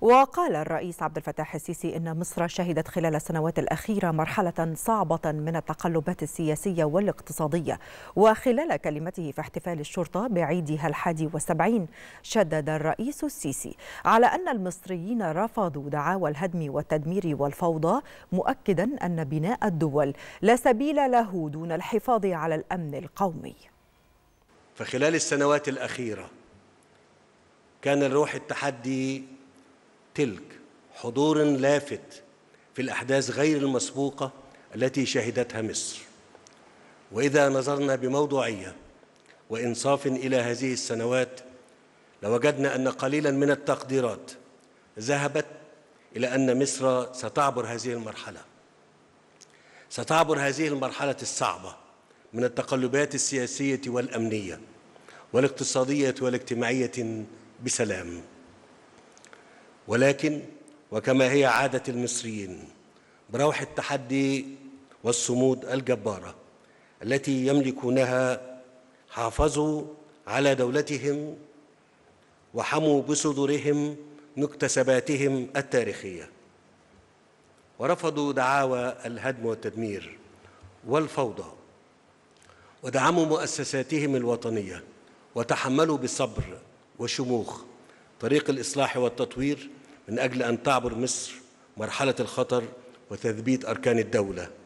وقال الرئيس عبد الفتاح السيسي إن مصر شهدت خلال السنوات الأخيرة مرحلة صعبة من التقلبات السياسية والاقتصادية وخلال كلمته في احتفال الشرطة بعيدها الحادي والسبعين شدد الرئيس السيسي على أن المصريين رفضوا دعاوى الهدم والتدمير والفوضى مؤكدا أن بناء الدول لا سبيل له دون الحفاظ على الأمن القومي فخلال السنوات الأخيرة كان الروح التحدي تلك حضور لافت في الأحداث غير المسبوقة التي شهدتها مصر وإذا نظرنا بموضوعية وإنصاف إلى هذه السنوات لوجدنا أن قليلا من التقديرات ذهبت إلى أن مصر ستعبر هذه المرحلة ستعبر هذه المرحلة الصعبة من التقلبات السياسية والأمنية والاقتصادية والاجتماعية بسلام ولكن وكما هي عادة المصريين بروح التحدي والصمود الجبارة التي يملكونها حافظوا على دولتهم وحموا بصدورهم مكتسباتهم التاريخية ورفضوا دعاوى الهدم والتدمير والفوضى ودعموا مؤسساتهم الوطنية وتحملوا بصبر وشموخ طريق الإصلاح والتطوير من أجل أن تعبر مصر مرحلة الخطر وتثبيت أركان الدولة